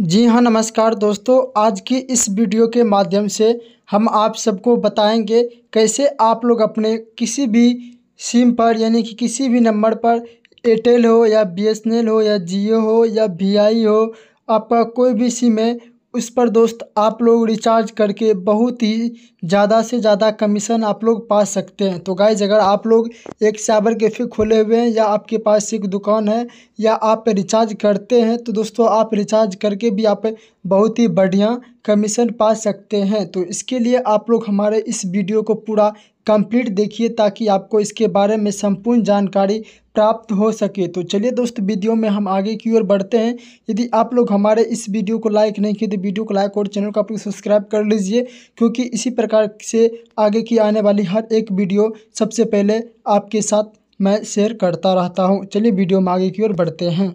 जी हाँ नमस्कार दोस्तों आज की इस वीडियो के माध्यम से हम आप सबको बताएंगे कैसे आप लोग अपने किसी भी सिम पर यानी कि किसी भी नंबर पर एयरटेल हो या बीएसएनएल हो या जियो हो या वी आई हो आपका कोई भी सिम है उस पर दोस्त आप लोग रिचार्ज करके बहुत ही ज़्यादा से ज़्यादा कमीशन आप लोग पा सकते हैं तो गाइज अगर आप लोग एक साइबर कैफ़े खोले हुए हैं या आपके पास एक दुकान है या आप रिचार्ज करते हैं तो दोस्तों आप रिचार्ज करके भी आप बहुत ही बढ़िया कमीशन पा सकते हैं तो इसके लिए आप लोग हमारे इस वीडियो को पूरा कंप्लीट देखिए ताकि आपको इसके बारे में संपूर्ण जानकारी प्राप्त हो सके तो चलिए दोस्त वीडियो में हम आगे की ओर बढ़ते हैं यदि आप लोग हमारे इस वीडियो को लाइक नहीं किए तो वीडियो को लाइक और चैनल को आप लोग सब्सक्राइब कर लीजिए क्योंकि इसी प्रकार से आगे की आने वाली हर एक वीडियो सबसे पहले आपके साथ मैं शेयर करता रहता हूँ चलिए वीडियो में आगे की ओर बढ़ते हैं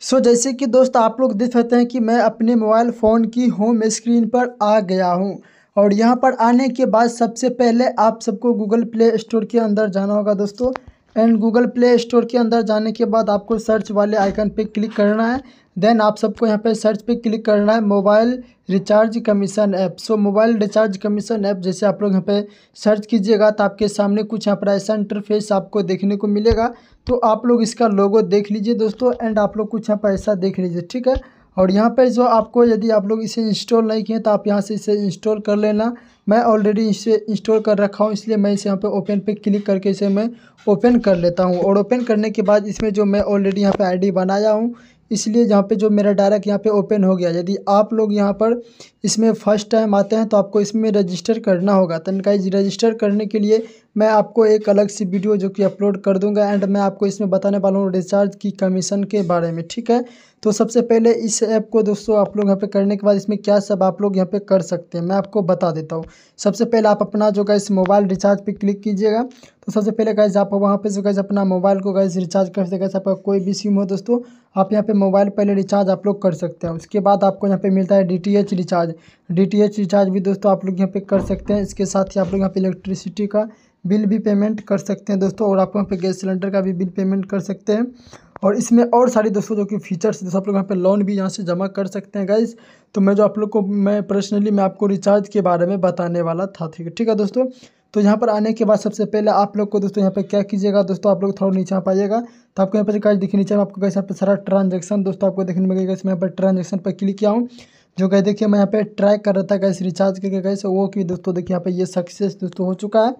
सो so, जैसे कि दोस्त आप लोग देख सकते हैं कि मैं अपने मोबाइल फ़ोन की होम स्क्रीन पर आ गया हूँ और यहाँ पर आने के बाद सबसे पहले आप सबको गूगल प्ले स्टोर के अंदर जाना होगा दोस्तों एंड गूगल प्ले स्टोर के अंदर जाने के बाद आपको सर्च वाले आइकन पे क्लिक करना है देन आप सबको यहाँ पे सर्च पे क्लिक करना है mobile recharge commission app so mobile recharge commission app जैसे आप लोग यहाँ पे सर्च कीजिएगा तो आपके सामने कुछ यहाँ पर ऐसा इंटरफेस आपको देखने को मिलेगा तो आप लोग इसका लोगो देख लीजिए दोस्तों एंड आप लोग कुछ यहाँ पर ऐसा देख लीजिए ठीक है और यहाँ पर जो आपको यदि आप लोग इसे इंस्टॉल नहीं किए तो आप यहाँ से इसे इंस्टॉल कर लेना मैं ऑलरेडी इसे इंस्टॉल कर रखा हूँ इसलिए मैं इसे यहाँ पे ओपन पे क्लिक करके इसे मैं ओपन कर लेता हूँ और ओपन करने के बाद इसमें जो मैं ऑलरेडी यहाँ पे आईडी बनाया हूँ इसलिए यहाँ पे जो मेरा डायरेक्ट यहाँ पे ओपन हो गया यदि आप लोग यहाँ पर इसमें फर्स्ट टाइम आते हैं तो आपको इसमें रजिस्टर करना होगा तनका तो रजिस्टर करने के लिए मैं आपको एक अलग सी वीडियो जो कि अपलोड कर दूंगा एंड मैं आपको इसमें बताने वाला हूँ रिचार्ज की कमीशन के बारे में ठीक है तो सबसे पहले इस ऐप को दोस्तों आप लोग यहाँ पे करने के बाद इसमें क्या सब आप लोग यहाँ पे कर सकते हैं मैं आपको बता देता हूँ सबसे पहले आप अपना जो गैस मोबाइल रिचार्ज पर क्लिक कीजिएगा तो सबसे पहले गैस आप वहाँ पर जो गैस अपना मोबाइल को गैस रिचार्ज कर सकते गैस आपका कोई भी सिम हो दोस्तों आप यहाँ पर मोबाइल पहले रिचार्ज आप लोग कर सकते हैं उसके बाद आपको यहाँ पे मिलता है डी रिचार्ज डी रिचार्ज भी दोस्तों आप लोग यहाँ पे कर सकते हैं इसके साथ ही आप लोग यहाँ पे इलेक्ट्रिसिटी का बिल भी पेमेंट कर सकते हैं दोस्तों और आप वहाँ पे गैस सिलेंडर का भी बिल पेमेंट कर सकते हैं और इसमें और सारी दोस्तों जो कि फीचर्स जैसे आप लोग यहाँ पे लोन भी यहाँ से जमा कर सकते हैं गाइज तो मैं जो आप लोग को मैं पर्सनली मैं आपको रिचार्ज के बारे में बताने वाला था ठीक है ठीक है दोस्तों तो यहाँ पर आने के बाद सबसे पहले आप लोग को दोस्तों यहाँ पे क्या कीजिएगा दोस्तों आप लोग थोड़ा नीचे यहाँ पाइएगा तो आपको यहाँ पर गाइज देखिए नीचे आपको कैसे यहाँ पर सारा ट्रांजेक्शन दोस्तों आपको देखने मिलेगा इसमें यहाँ पर ट्रांजेक्शन पर क्लिक किया हूँ जो गए देखिए मैं यहाँ पे ट्राई कर रहा था गैस रिचार्ज करके गैस वो कि दोस्तों देखिए यहाँ पे ये सक्सेस दोस्तों हो चुका है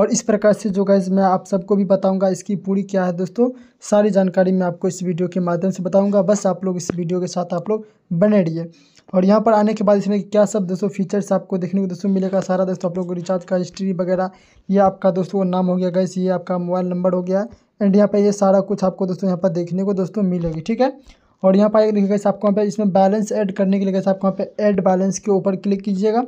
और इस प्रकार से जो गैस मैं आप सबको भी बताऊंगा इसकी पूरी क्या है दोस्तों सारी जानकारी मैं आपको इस वीडियो के माध्यम से बताऊंगा बस आप लोग इस वीडियो के साथ आप लोग बने रहिए और यहाँ पर आने के बाद इसमें क्या सब दोस्तों फीचर्स आपको देखने को दोस्तों मिलेगा सारा दोस्तों आप लोग को रिचार्ज का हिस्ट्री वगैरह ये आपका दोस्तों नाम हो गया गैस ये आपका मोबाइल नंबर हो गया एंड यहाँ पर ये सारा कुछ आपको दोस्तों यहाँ पर देखने को दोस्तों मिलेगी ठीक है और यहाँ पर गैस आपको यहाँ पर इसमें बैलेंस ऐड करने के लिए गैस आपको यहाँ पर ऐड बैलेंस के ऊपर क्लिक कीजिएगा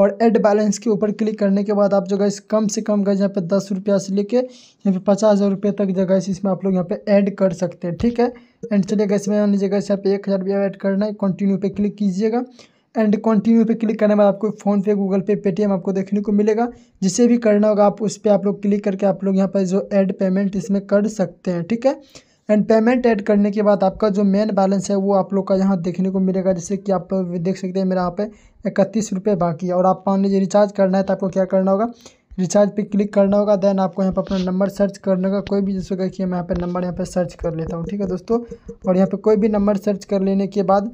और एड बैलेंस के ऊपर क्लिक करने के बाद आप जो गैस कम से कम गैस यहाँ पे दस रुपया से लेके यहाँ पे पचास हज़ार रुपये तक जो गैस इसमें आप लोग यहाँ पे ऐड कर सकते हैं ठीक है एंड चलिए गैस में लीजिए गैस यहाँ पे एक हज़ार रुपया ऐड करना है कंटिन्यू पे क्लिक कीजिएगा एंड कंटिन्यू पे क्लिक करने के बाद आपको फ़ोनपे गूगल पे पेटीएम आपको देखने को मिलेगा जिसे भी करना होगा आप उस पर आप लोग क्लिक करके आप लोग यहाँ पर जो एड पेमेंट इसमें कर सकते हैं ठीक है एंड पेमेंट ऐड करने के बाद आपका जो मेन बैलेंस है वो आप लोग का यहाँ देखने को मिलेगा जैसे कि आप देख सकते हैं मेरा यहाँ पे इकतीस रुपये बाकी है और आप मान लीजिए रिचार्ज करना है तो आपको क्या करना होगा रिचार्ज पे क्लिक करना होगा देन आपको यहाँ पर अपना नंबर सर्च करने का कोई भी जैसे का कि मैं यहाँ पर नंबर यहाँ पर सर्च कर लेता हूँ ठीक है दोस्तों और यहाँ पे कोई भी नंबर सर्च कर लेने के बाद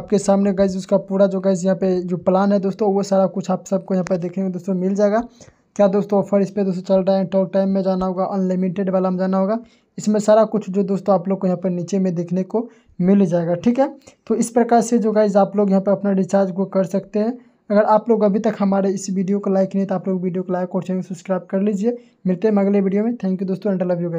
आपके सामने गैस उसका पूरा जो गैस यहाँ पे जो प्लान है दोस्तों वो सारा कुछ आप सबको यहाँ पर देखने को दोस्तों मिल जाएगा क्या दोस्तों ऑफर इस पर दोस्तों चल रहा है टॉक टाइम में जाना होगा अनलिमिटेड वाला में जाना होगा इसमें सारा कुछ जो दोस्तों आप लोग को यहाँ पर नीचे में देखने को मिल जाएगा ठीक है तो इस प्रकार से जो गाइज आप लोग यहाँ पर अपना रिचार्ज को कर सकते हैं अगर आप लोग अभी तक हमारे इस वीडियो को लाइक नहीं तो आप लोग वीडियो को लाइक और चैनल सब्सक्राइब कर लीजिए मिलते हैं अगले वीडियो में थैंक यू दोस्तों एंड लव यू गाइज